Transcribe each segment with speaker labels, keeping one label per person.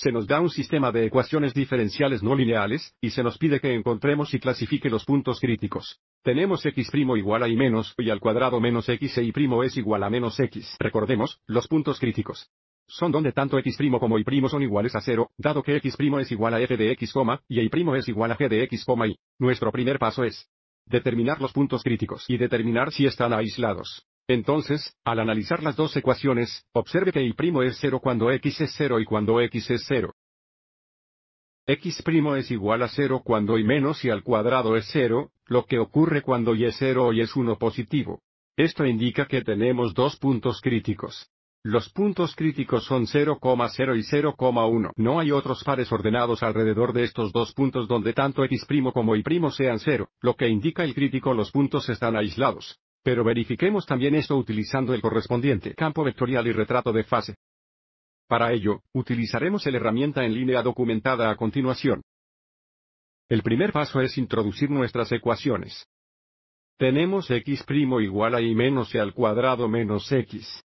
Speaker 1: se nos da un sistema de ecuaciones diferenciales no lineales, y se nos pide que encontremos y clasifique los puntos críticos. Tenemos x' igual a y menos y al cuadrado menos x e y' es igual a menos x. Recordemos, los puntos críticos son donde tanto x' como y' son iguales a cero, dado que x' es igual a f de x, y y' es igual a g de x, y. Nuestro primer paso es determinar los puntos críticos y determinar si están aislados. Entonces, al analizar las dos ecuaciones, observe que y' es 0 cuando x es 0 y cuando x es 0. x' es igual a 0 cuando y menos y al cuadrado es 0, lo que ocurre cuando y es 0 y es 1 positivo. Esto indica que tenemos dos puntos críticos. Los puntos críticos son 0,0 y 0,1. No hay otros pares ordenados alrededor de estos dos puntos donde tanto x' como y' sean 0, lo que indica el crítico los puntos están aislados. Pero verifiquemos también esto utilizando el correspondiente campo vectorial y retrato de fase. Para ello, utilizaremos la herramienta en línea documentada a continuación. El primer paso es introducir nuestras ecuaciones. Tenemos x' igual a y menos e al cuadrado menos x.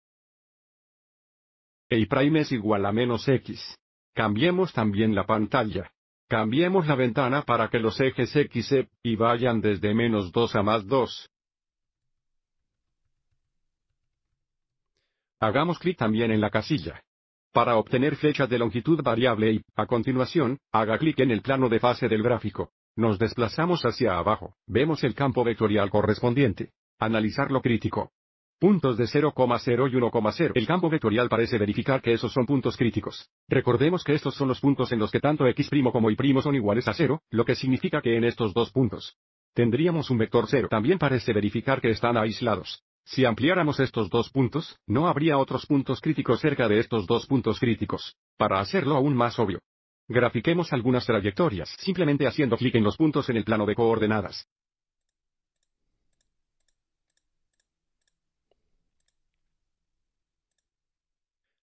Speaker 1: y' es igual a menos x. Cambiemos también la pantalla. Cambiemos la ventana para que los ejes x, y vayan desde menos 2 a más 2. Hagamos clic también en la casilla. Para obtener flechas de longitud variable y, a continuación, haga clic en el plano de fase del gráfico. Nos desplazamos hacia abajo, vemos el campo vectorial correspondiente. Analizar lo crítico. Puntos de 0,0 y 1,0. El campo vectorial parece verificar que esos son puntos críticos. Recordemos que estos son los puntos en los que tanto x' como y' son iguales a 0, lo que significa que en estos dos puntos tendríamos un vector 0. También parece verificar que están aislados. Si ampliáramos estos dos puntos, no habría otros puntos críticos cerca de estos dos puntos críticos. Para hacerlo aún más obvio, grafiquemos algunas trayectorias simplemente haciendo clic en los puntos en el plano de coordenadas.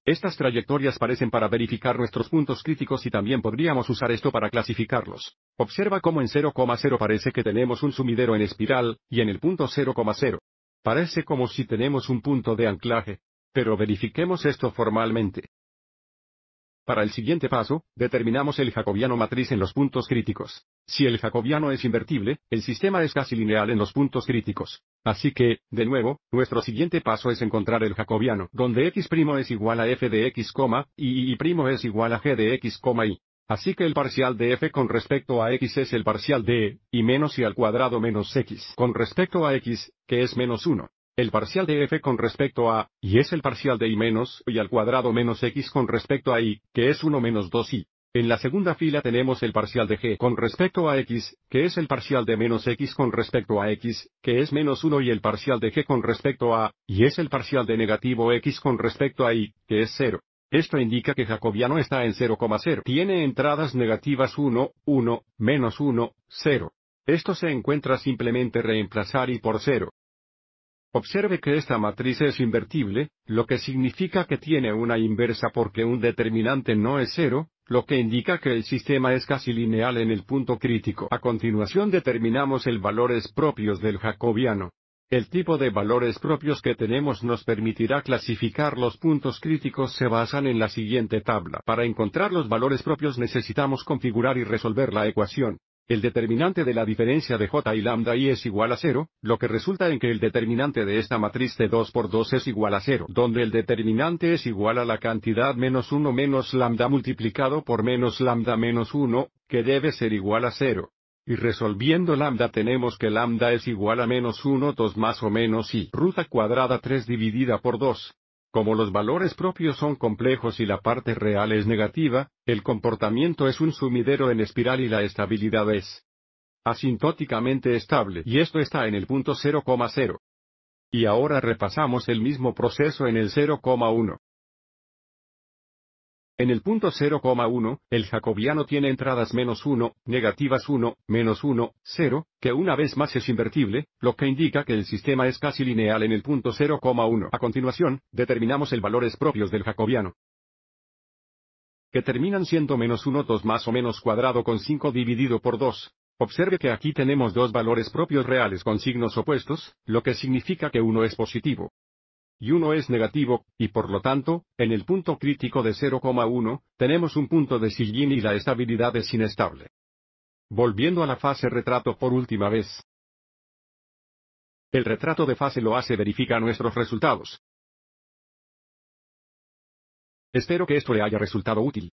Speaker 1: Estas trayectorias parecen para verificar nuestros puntos críticos y también podríamos usar esto para clasificarlos. Observa cómo en 0,0 parece que tenemos un sumidero en espiral, y en el punto 0,0 Parece como si tenemos un punto de anclaje, pero verifiquemos esto formalmente. Para el siguiente paso, determinamos el jacobiano matriz en los puntos críticos. Si el jacobiano es invertible, el sistema es casi lineal en los puntos críticos. Así que, de nuevo, nuestro siguiente paso es encontrar el jacobiano, donde x' es igual a f de x, y y' es igual a g de x, y. Así que el parcial de f con respecto a x es el parcial de y menos y al cuadrado menos x con respecto a x, que es menos 1. El parcial de f con respecto a, y es el parcial de y menos y al cuadrado menos x con respecto a y, que es 1 menos 2y. En la segunda fila tenemos el parcial de g con respecto a x, que es el parcial de menos x con respecto a x, que es menos 1 y el parcial de g con respecto a, y es el parcial de negativo x con respecto a y, que es 0. Esto indica que Jacobiano está en 0,0. Tiene entradas negativas 1, 1, menos 1, 0. Esto se encuentra simplemente reemplazar y por 0. Observe que esta matriz es invertible, lo que significa que tiene una inversa porque un determinante no es cero, lo que indica que el sistema es casi lineal en el punto crítico. A continuación determinamos el valores propios del jacobiano. El tipo de valores propios que tenemos nos permitirá clasificar los puntos críticos se basan en la siguiente tabla. Para encontrar los valores propios necesitamos configurar y resolver la ecuación. El determinante de la diferencia de j y lambda i es igual a cero, lo que resulta en que el determinante de esta matriz de 2 por 2 es igual a cero, donde el determinante es igual a la cantidad menos 1 menos lambda multiplicado por menos lambda menos 1, que debe ser igual a cero. Y resolviendo lambda tenemos que lambda es igual a menos 1 2 más o menos y ruta cuadrada 3 dividida por 2. Como los valores propios son complejos y la parte real es negativa, el comportamiento es un sumidero en espiral y la estabilidad es asintóticamente estable y esto está en el punto 0,0. Y ahora repasamos el mismo proceso en el 0,1. En el punto 0,1, el jacobiano tiene entradas menos 1, negativas 1, menos 1, 0, que una vez más es invertible, lo que indica que el sistema es casi lineal en el punto 0,1. A continuación, determinamos el valores propios del jacobiano que terminan siendo menos 1 2 más o menos cuadrado con 5 dividido por 2. Observe que aquí tenemos dos valores propios reales con signos opuestos, lo que significa que uno es positivo y uno es negativo, y por lo tanto, en el punto crítico de 0,1, tenemos un punto de sillín y la estabilidad es inestable. Volviendo a la fase retrato por última vez. El retrato de fase lo hace verifica nuestros resultados. Espero que esto le haya resultado útil.